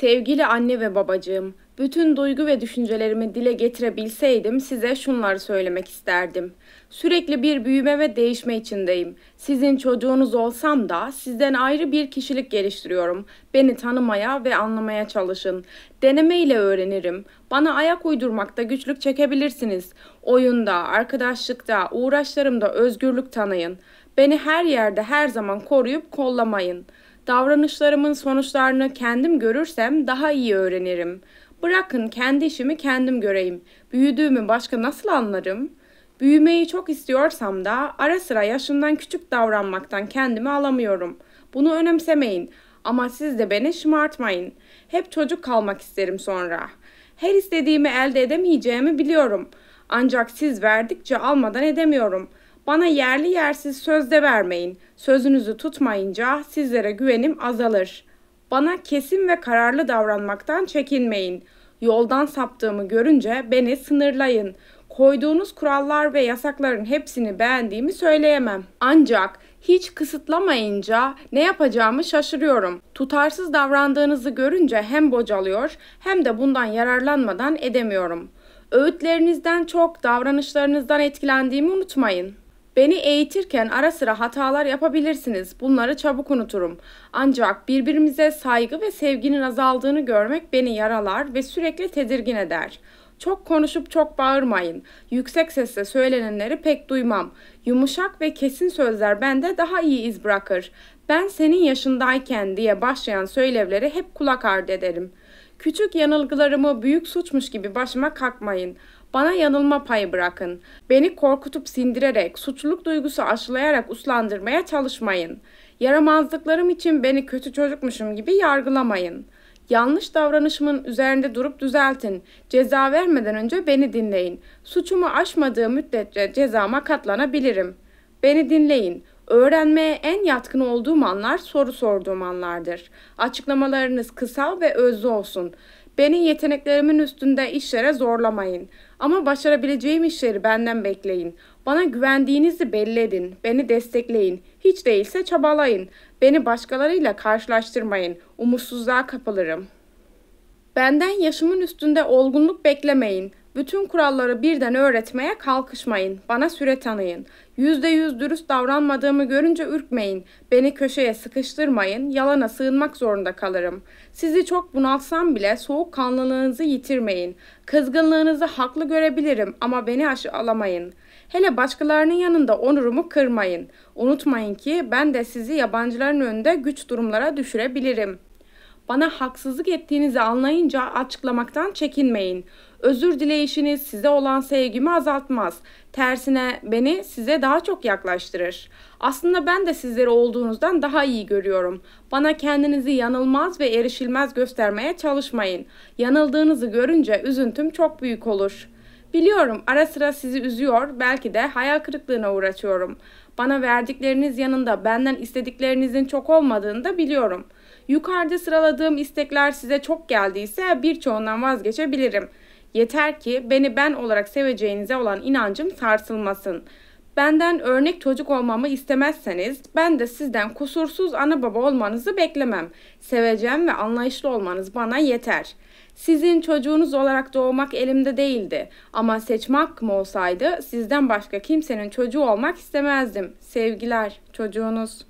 Sevgili anne ve babacığım, bütün duygu ve düşüncelerimi dile getirebilseydim size şunları söylemek isterdim. Sürekli bir büyüme ve değişme içindeyim. Sizin çocuğunuz olsam da sizden ayrı bir kişilik geliştiriyorum. Beni tanımaya ve anlamaya çalışın. Deneme ile öğrenirim. Bana ayak uydurmakta güçlük çekebilirsiniz. Oyunda, arkadaşlıkta, uğraşlarımda özgürlük tanıyın. Beni her yerde her zaman koruyup kollamayın.'' Davranışlarımın sonuçlarını kendim görürsem daha iyi öğrenirim. Bırakın kendi işimi kendim göreyim. Büyüdüğümü başka nasıl anlarım? Büyümeyi çok istiyorsam da ara sıra yaşından küçük davranmaktan kendimi alamıyorum. Bunu önemsemeyin ama siz de beni şımartmayın. Hep çocuk kalmak isterim sonra. Her istediğimi elde edemeyeceğimi biliyorum. Ancak siz verdikçe almadan edemiyorum.'' Bana yerli yersiz sözde vermeyin. Sözünüzü tutmayınca sizlere güvenim azalır. Bana kesin ve kararlı davranmaktan çekinmeyin. Yoldan saptığımı görünce beni sınırlayın. Koyduğunuz kurallar ve yasakların hepsini beğendiğimi söyleyemem. Ancak hiç kısıtlamayınca ne yapacağımı şaşırıyorum. Tutarsız davrandığınızı görünce hem bocalıyor hem de bundan yararlanmadan edemiyorum. Öğütlerinizden çok davranışlarınızdan etkilendiğimi unutmayın. Beni eğitirken ara sıra hatalar yapabilirsiniz. Bunları çabuk unuturum. Ancak birbirimize saygı ve sevginin azaldığını görmek beni yaralar ve sürekli tedirgin eder. Çok konuşup çok bağırmayın. Yüksek sesle söylenenleri pek duymam. Yumuşak ve kesin sözler bende daha iyi iz bırakır. Ben senin yaşındayken diye başlayan söylevleri hep kulak ardı ederim. Küçük yanılgılarımı büyük suçmuş gibi başıma kalkmayın. Bana yanılma payı bırakın. Beni korkutup sindirerek, suçluluk duygusu aşılayarak uslandırmaya çalışmayın. Yaramazlıklarım için beni kötü çocukmuşum gibi yargılamayın. Yanlış davranışımın üzerinde durup düzeltin. Ceza vermeden önce beni dinleyin. Suçumu aşmadığı müddetçe cezama katlanabilirim. Beni dinleyin. Öğrenmeye en yatkın olduğum anlar soru sorduğum anlardır. Açıklamalarınız kısa ve özlü olsun. Beni yeteneklerimin üstünde işlere zorlamayın. Ama başarabileceğim işleri benden bekleyin. Bana güvendiğinizi belli edin. Beni destekleyin. Hiç değilse çabalayın. Beni başkalarıyla karşılaştırmayın. Umutsuzluğa kapılırım. Benden yaşımın üstünde olgunluk beklemeyin. Bütün kuralları birden öğretmeye kalkışmayın. Bana süre tanıyın. Yüzde yüz dürüst davranmadığımı görünce ürkmeyin. Beni köşeye sıkıştırmayın. Yalana sığınmak zorunda kalırım. Sizi çok bunalsam bile soğuk kanlılığınızı yitirmeyin. Kızgınlığınızı haklı görebilirim ama beni aşağılamayın. Hele başkalarının yanında onurumu kırmayın. Unutmayın ki ben de sizi yabancıların önünde güç durumlara düşürebilirim.'' Bana haksızlık ettiğinizi anlayınca açıklamaktan çekinmeyin. Özür dileyişiniz size olan sevgimi azaltmaz. Tersine beni size daha çok yaklaştırır. Aslında ben de sizleri olduğunuzdan daha iyi görüyorum. Bana kendinizi yanılmaz ve erişilmez göstermeye çalışmayın. Yanıldığınızı görünce üzüntüm çok büyük olur. Biliyorum ara sıra sizi üzüyor, belki de hayal kırıklığına uğratıyorum. Bana verdikleriniz yanında benden istediklerinizin çok olmadığını da biliyorum. Yukarıda sıraladığım istekler size çok geldiyse birçoğundan vazgeçebilirim.'' Yeter ki beni ben olarak seveceğinize olan inancım sarsılmasın. Benden örnek çocuk olmamı istemezseniz ben de sizden kusursuz ana baba olmanızı beklemem. Seveceğim ve anlayışlı olmanız bana yeter. Sizin çocuğunuz olarak doğmak elimde değildi ama seçme hakkım olsaydı sizden başka kimsenin çocuğu olmak istemezdim. Sevgiler çocuğunuz.